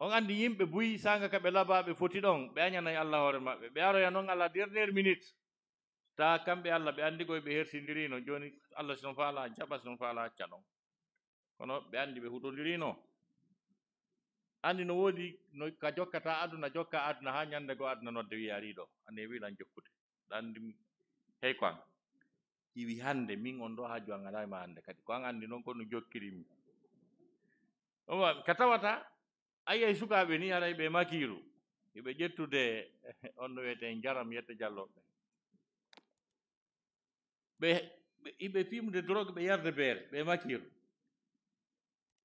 on andi yimɓe buyi sanga kaɓe labaɓe foti ɗon ɓe añanayi allah hoore maɓɓe ɓe aroya noon alla dernière minute ta kamɓe allah ɓe andi koye ɓe hersidirino joni allah sinon fa ala jaɓa sinon fa ala acca ɗon kono ɓe andi ɓe huɗodirino andi no woodi no ka jokkata aduna jokka aduna ha ñande go aduna nodde wiya ariɗo ane wilan jokkude andi hey ko an iwi hande min on ɗo ha jo an alaima hande kadi ko an andi noon kono jokkirimi ɗum ka tawata ayi suka sukaɓe ni aray ɓe makiru yoɓe ƴettude on no wiyeten jaram yetta jalloɓe ɓe yimɓe fimde drogue ɓe yarde beere ɓe makiru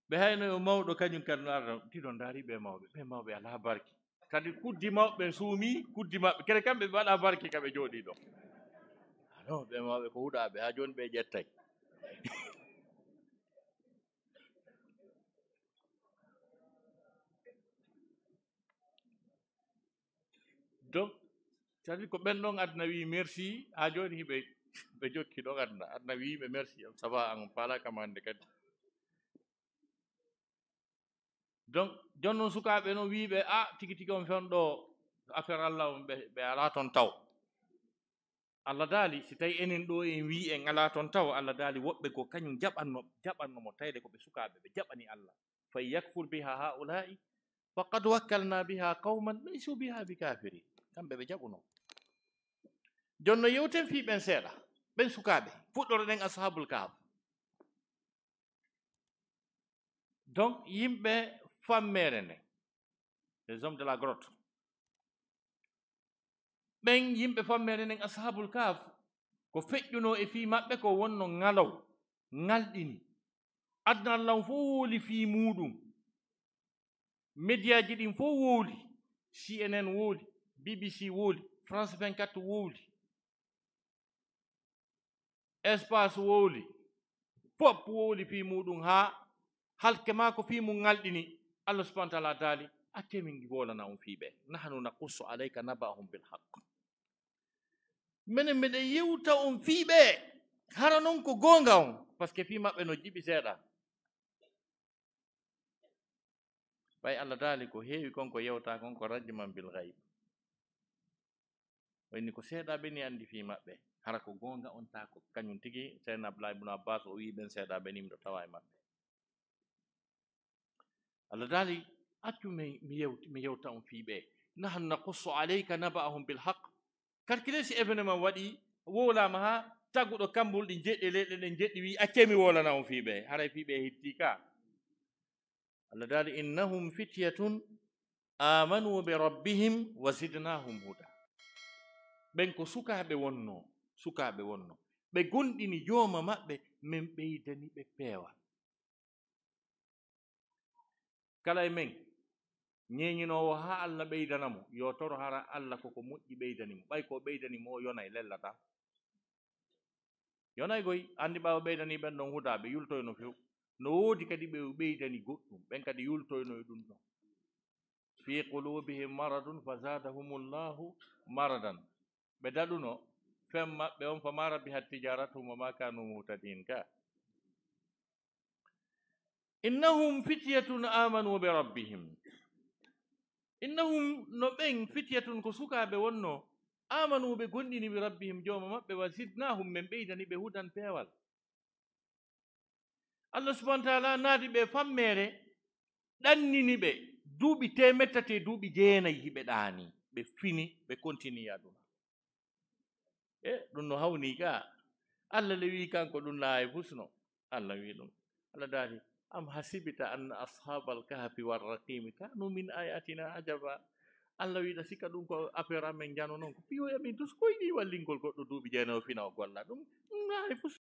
ɓe hayno o mawɗo kañum kadi no arda tiɗo ndaari ɓe mawɓe ɓe mawɓe alaa barki kadi kuddi mawɓe suumi kuddi maɓɓe kadi kamɓe ɓe waɗa barki kaɓe jooɗii ɗo non ɓe mawɓe ko huɗaaɓe haa jooni ɓe ƴettay kadi ko ɓen ɗon adna wi merci ha joni hiɓe ɓe jokki ɗon adna adna wiɓe merci am ça va an paala kam hande kadi donc jon noon sukaɓe noon wiɓe a tigi tigi on fen ɗo affaire allah on ɓe ala toon taw allah daali si tawi enen ɗo en wi en ala toon taw allah daali woɓɓe ko kañum jaɓanno jaɓannomo tawde ko ɓe sukaɓe ɓe jaɓani allah fa yakfur biha haulai faqad wakkalna biha qawman laysu biha bikafirin kamɓe ɓe jaɓuno jon no yewten fii ɓen seeɗa ɓen sukaaɓe fuɗɗoro ɗen ashabul kahab donc yimɓe fammere nde les hommes de la grotte ɓen yimɓe fammere nden ashabul kahab ko feƴƴuno e fii maɓɓe ko wonno ŋalaw ŋalɗini adna allahu fo wooli fii muɗum média ji ɗin fof wooli cnn wooli bbc wowli france 24 wowli espace wowli fop wowli fii muɗum haa halke maa ko fii mum ŋalɗini allah subahana taala daali acce min wolana um fii ɓee nahanu naqussu alayka nabahum bilhaqe minen miɗe yewta um fii ɓee hara noon ko goonga on par ce que fii maɓɓe no jiɓi seeɗa ɓay allah daali ko heewi konko yewta kon ko radjiman bilgayb wayni ko seeɗaaɓe ni anndi fii maɓɓe hara ko goonga on taa ko kañum tigi seyna abdoulahi ibnu abbas o wii ɓen seeɗaaɓe ni miɗo tawa e maɓɓe allah daali accu mi yewta on fii ɓe nahan nakussu aleyka naba'ahum bilhaq calculé si événement waɗi wowlaama haa tagguɗo kambul ɗi jeɗɗi leyɗe ɗen jeɗɗi wii accemi wolana on fii ɓe hara fii ɓe hettii ka allah daali innahum fityatun amanu bi rabbihim wa zidnahum huda ɓen ko sukaaɓe wonno sukaaɓe wonno ɓe gonɗini jooma maɓɓe min ɓeydani ɓe peewa kala e men ñeeñinoowo haa allah ɓeydana mo yo toro hara allah koko moƴƴi ɓeydani mo ɓay ko ɓeydani mo o yonay lellata yonay goy anndi ɓaawa ɓeydani ɓen ɗon hudaaɓe yultoyno few no woodi kadi ɓe ɓeydani goɗɗum ɓen kadi yultoyno e ɗum ɗon fi qulubihim maradun fa zadahum llahu maradan ɓe daɗuno fem maɓɓe on fama rabbi hattijaratuma ma kanu mutadin ka innahum fityatun amanu be rabbihim innahum no ɓen fityatun ko sukaɓe wonno amanu ɓe gonɗinimi rabbihim joma maɓɓe wa zidnahum min ɓeydani ɓe hudan pewal allah subahanau taala naati ɓe fammere ɗanniniɓe duuɓi temettate duuɓi jeenayi ɓe ɗaani ɓe fini ɓe continue aduna เอ๊ะดุนเฮานี่ก็อัลลอฮ์วีกันก็ดุนนายพุสโนอัลลอฮ์วีนุอัลลอฮ์ดานีอัมฮัสิบิตาอันอัศฮาบัลกะฮ์ฟิวารักีมิกะนูมินอายะตินาอัจบะอัลลอฮ์วีดาสิกะดุนก็อัฟเรามันจานุนงก็พิวยามินทุสกุยนี่วัลลิงกอลก็ดูดูบิจานอฟินาอัลกัลลาดุนนายพุส